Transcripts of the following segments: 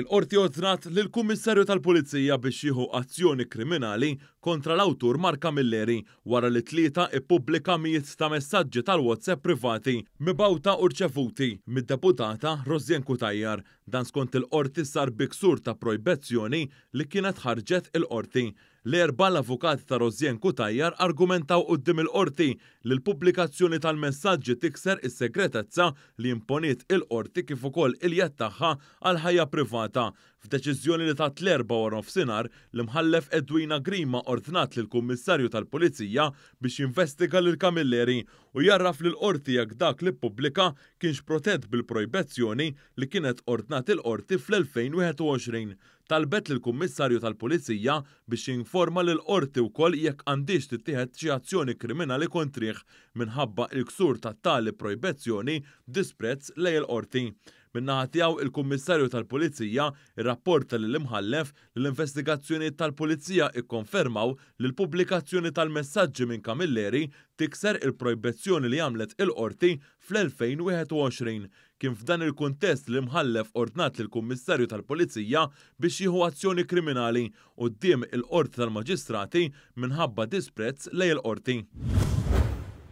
Il-qorti ordnat lil kummissarju tal-Pulizija biex jieħu azzjoni kriminali kontra l-awtur Marka Milleri wara li tlieta ippubblika Miet ta' messaġġi tal-WhatsApp privati mibawta urċevuti mid-deputata Rozjen Kutajjar dan skont il-qorti sar biksur ta' projbezzjoni li kienet ħarġet il-qorti l-erba l-avukati ta' Rozjen Kutajjar argumentaw qoddim il-qorti li l-pubblikazzjoni tal-messagġi tikser is-segretezza li imponiet il-qorti kif ukoll il-jett tagħha għal ħajja privata ġurnata f'deċiżjoni li tat l-erba wara nofsinhar li mħallef Edwina Grima ordnat lil kummissarju tal-Pulizija biex jinvestiga lil kamilleri u jarraf lil qorti jekk dak li pubblika kienx protett bil-projbezzjoni li kienet ordnat il-qorti fl-2021 talbet lil kummissarju tal-Pulizija biex jinforma lil qorti wkoll jekk għandix tittieħed xi azzjoni kriminali kontrih minħabba il-ksur tat-tali projbezzjoni disprezz lejn il-qorti. Minnaħa tiegħu il-Kummissarju tal-Pulizija irrapporta li l-imħallef li l-investigazzjoni tal-Pulizija ikkonfermaw li l-pubblikazzjoni tal-messaġġi minn Kamilleri tikser il-projbezzjoni li għamlet il-qorti fl-2021 kien f'dan il-kontest li mħallef ordnat l kummissarju tal-Polizija biex jieħu azzjoni kriminali u d-diem il-qorti tal-Maġistrati minħabba disprezz lej il-qorti.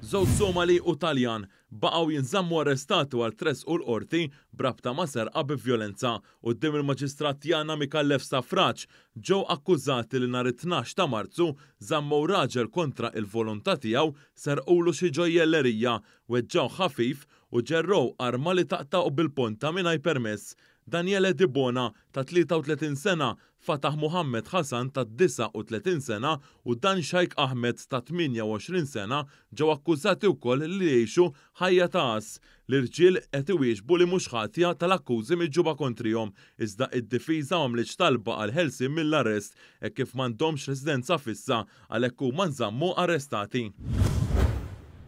Żewġ Somali u Taljan baqgħu jinżammu arrestati għal tres u l-qorti brabta ma' serqa bi violenza u d il-Maġistrat Jana Mikallef Safraċ ġew akkużati li nhar 12 ta' Marzu zammu raġel kontra il-volontà tiegħu serqulu xi ġojjellerija weġġaw ħafif u ġerrow arma li u bil-ponta mingħajr permess Daniele Dibona ta' 33 sena, Fatah Muhammed Hassan ta' 39 sena u Dan Shaik Ahmed ta' 28 sena ġew akkużati wkoll li jgħixu ħajja ta' as l-irġiel qed iwieġbu li mhux ħatja tal-akkużi miġuba kontrihom iżda id-difiża għamliġ talba għal ħelsi mill-arrest e kif m'għandhomx residenza fissa għalhekk huma nżammu arrestati.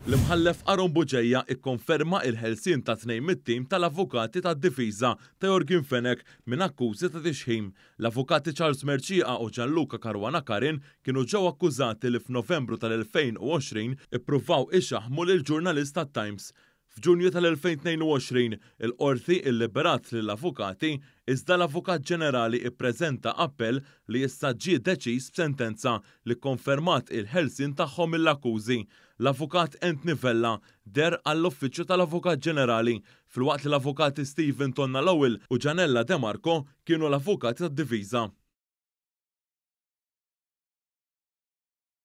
L-imħallef Aron Buġeja ikkonferma il-ħelsin ta' tnejn mit-tim tal-avukati ta' difiża ta' Jorgin Fenek minn akkużi ta' tixħim. L-avukati Charles Merċiqa u Gianluca Karwana Karin kienu ġew akkużati li f'Novembru tal-2020 ippruvaw ixaħmu lil ġurnalista Times. F'Ġunju tal-2022 il-qorti illiberat lill avukati iżda l-Avukat Ġenerali ippreżenta appell li issa ġie deċiż b'sentenza li konfermat il-ħelsin tagħhom mill-akkużi. L-Avukat Ent Nivella der għall-Uffiċċju tal-Avukat Ġenerali fil li l-Avukati Steven Tonna Lowell u Ġanella De Marco kienu l-Avukati tad-Diviża.